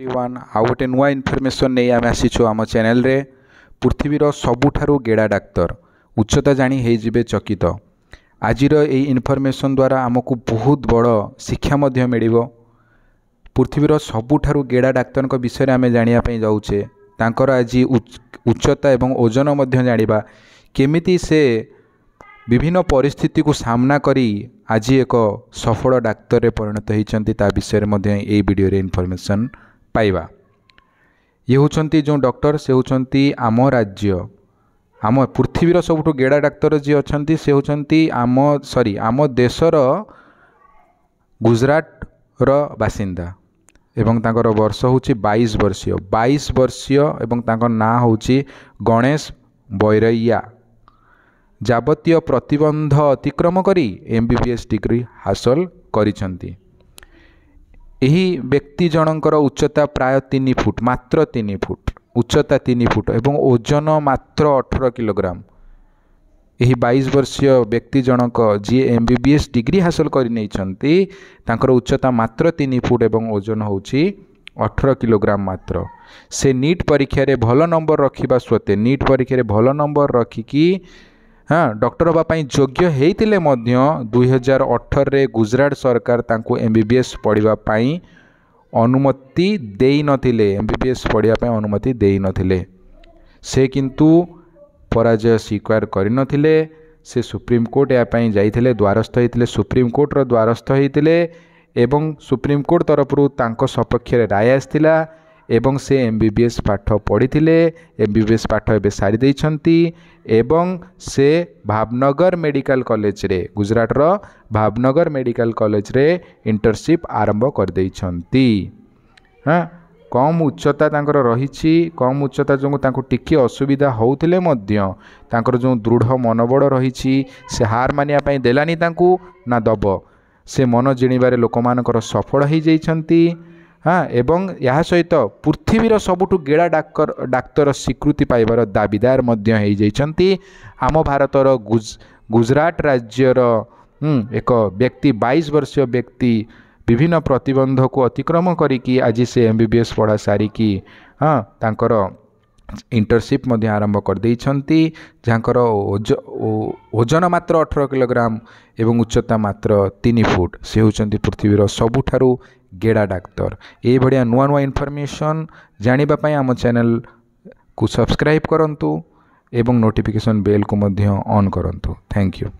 everyone ଆଉ ଗୋଟେ ନୂଆ ଇନଫର୍ମେସନ୍ ନେଇ ଆମେ ଆସିଛୁ ଆମ ଚ୍ୟାନେଲ୍ରେ ପୃଥିବୀର ସବୁଠାରୁ ଗେଡ଼ା ଡାକ୍ତର ଉଚ୍ଚତା ଜାଣି ହେଇଯିବେ ଚକିତ ଆଜିର ଏଇ ଇନଫର୍ମେସନ୍ ଦ୍ୱାରା ଆମକୁ ବହୁତ ବଡ଼ ଶିକ୍ଷା ମଧ୍ୟ ମିଳିବ ପୃଥିବୀର ସବୁଠାରୁ ଗେଡ଼ା ଡାକ୍ତରଙ୍କ ବିଷୟରେ ଆମେ ଜାଣିବା ପାଇଁ ଯାଉଛେ ତାଙ୍କର ଆଜି ଉଚ୍ଚତା ଏବଂ ଓଜନ ମଧ୍ୟ ଜାଣିବା କେମିତି ସେ ବିଭିନ୍ନ ପରିସ୍ଥିତିକୁ ସାମ୍ନା କରି ଆଜି ଏକ ସଫଳ ଡାକ୍ତରରେ ପରିଣତ ହୋଇଛନ୍ତି ତା ବିଷୟରେ ମଧ୍ୟ ଏଇ ଭିଡ଼ିଓରେ ଇନଫର୍ମେସନ୍ ପାଇବା ଇଏ ହେଉଛନ୍ତି ଯେଉଁ ଡକ୍ଟର ସେ ହେଉଛନ୍ତି ଆମ ରାଜ୍ୟ ଆମ ପୃଥିବୀର ସବୁଠୁ ଗେଡ଼ା ଡାକ୍ତର ଯିଏ ଅଛନ୍ତି ସେ ହେଉଛନ୍ତି ଆମ ସରି ଆମ ଦେଶର ଗୁଜୁରାଟର ବାସିନ୍ଦା ଏବଂ ତାଙ୍କର ବର୍ଷ ହେଉଛି ବାଇଶ ବର୍ଷୀୟ ବାଇଶ ବର୍ଷୀୟ ଏବଂ ତାଙ୍କ ନାଁ ହେଉଛି ଗଣେଶ ବୈରୟା ଯାବତୀୟ ପ୍ରତିବନ୍ଧ ଅତିକ୍ରମ କରି M B B S degree ହାସଲ କରିଛନ୍ତି ଏହି ବ୍ୟକ୍ତି ଜଣଙ୍କର ଉଚ୍ଚତା ପ୍ରାୟ ତିନି ଫୁଟ ମାତ୍ର ତିନି ଫୁଟ ଉଚ୍ଚତା ତିନି ଫୁଟ ଏବଂ ଓଜନ ମାତ୍ର ଅଠର କିଲୋଗ୍ରାମ ଏହି ବାଇଶ ବର୍ଷୀୟ ବ୍ୟକ୍ତି ଜଣକ ଯିଏ M B B S degree ହାସଲ କରିନେଇଛନ୍ତି ତାଙ୍କର ଉଚ୍ଚତା ମାତ୍ର ତିନି ଫୁଟ ଏବଂ ଓଜନ ହେଉଛି ଅଠର କିଲୋଗ୍ରାମ ମାତ୍ର ସେ ନିଟ୍ ପରୀକ୍ଷାରେ ଭଲ ନମ୍ବର ରଖିବା ସତ୍ତ୍ୱେ ନିଟ୍ ପରୀକ୍ଷାରେ ଭଲ ନମ୍ବର ରଖିକି ହଁ ଡକ୍ଟର ହେବା ପାଇଁ ଯୋଗ୍ୟ ହେଇଥିଲେ ମଧ୍ୟ ଦୁଇହଜାର ଅଠରରେ ଗୁଜୁରାଟ ସରକାର ତାଙ୍କୁ ଏମ୍ ବି ବି ଏସ୍ ପଢ଼ିବା ପାଇଁ ଅନୁମତି ଦେଇନଥିଲେ ଏମ୍ ବି ବି ଏସ୍ ପଢ଼ିବା ପାଇଁ ଅନୁମତି ଦେଇନଥିଲେ ସେ କିନ୍ତୁ ପରାଜୟ ସ୍ୱୀକାର କରିନଥିଲେ ସେ ସୁପ୍ରିମକୋର୍ଟ ଏହା ପାଇଁ ଯାଇଥିଲେ ଦ୍ୱାରସ୍ଥ ହୋଇଥିଲେ ସୁପ୍ରିମକୋର୍ଟର ଦ୍ୱାରସ୍ଥ ହୋଇଥିଲେ ଏବଂ ସୁପ୍ରିମକୋର୍ଟ ତରଫରୁ ତାଙ୍କ ସପକ୍ଷରେ ରାୟ ଆସିଥିଲା ଏବଂ ସେ ଏମ୍ ବି ବି ଏସ୍ ପାଠ ପଢ଼ିଥିଲେ ଏମ୍ ବି ବି ଏସ୍ ପାଠ ଏବେ ସାରିଦେଇଛନ୍ତି ଏବଂ ସେ ଭାବନଗର ମେଡ଼ିକାଲ କଲେଜରେ ଗୁଜରାଟର ଭାବନଗର ମେଡ଼ିକାଲ କଲେଜରେ ଇଣ୍ଟର୍ନସିପ୍ ଆରମ୍ଭ କରିଦେଇଛନ୍ତି ହଁ କମ୍ ଉଚ୍ଚତା ତାଙ୍କର ରହିଛି କମ୍ ଉଚ୍ଚତା ଯୋଗୁଁ ତାଙ୍କୁ ଟିକିଏ ଅସୁବିଧା ହେଉଥିଲେ ମଧ୍ୟ ତାଙ୍କର ଯେଉଁ ଦୃଢ଼ ମନୋବଳ ରହିଛି ସେ ହାର ମାନିବା ପାଇଁ ଦେଲାନି ତାଙ୍କୁ ନା ଦେବ ସେ ମନ ଜିଣିବାରେ ଲୋକମାନଙ୍କର ସଫଳ ହୋଇଯାଇଛନ୍ତି ହଁ ଏବଂ ଏହା ସହିତ ପୃଥିବୀର ସବୁଠୁ ଗେଳା ଡାକ୍ତର ଡାକ୍ତର ସ୍ୱୀକୃତି ପାଇବାର ଦାବିଦାର ମଧ୍ୟ ହୋଇଯାଇଛନ୍ତି ଆମ ଭାରତର ଗୁଜ ଗୁଜୁରାଟ ରାଜ୍ୟର ଏକ ବ୍ୟକ୍ତି ବାଇଶ ବର୍ଷୀୟ ବ୍ୟକ୍ତି ବିଭିନ୍ନ ପ୍ରତିବନ୍ଧକୁ ଅତିକ୍ରମ କରିକି ଆଜି ସେ ଏମ୍ ବି ବି ଏସ୍ ପଢ଼ା ସାରିକି ହଁ ତାଙ୍କର ଇଣ୍ଟରସିପ୍ ମଧ୍ୟ ଆରମ୍ଭ କରିଦେଇଛନ୍ତି ଯାହାଙ୍କର ଓଜନ ମାତ୍ର ଅଠର କିଲୋଗ୍ରାମ ଏବଂ ଉଚ୍ଚତା ମାତ୍ର ତିନି ଫୁଟ୍ ସେ ହେଉଛନ୍ତି ପୃଥିବୀର ସବୁଠାରୁ गेड़ा डाक्तर यह भाया नुआ नुआ इनफर्मेसन जानापी आम चेल को सब्सक्राइब करूँ एवं नोटिफिकेशन बेल को मध्य ऑन करूँ थैंक यू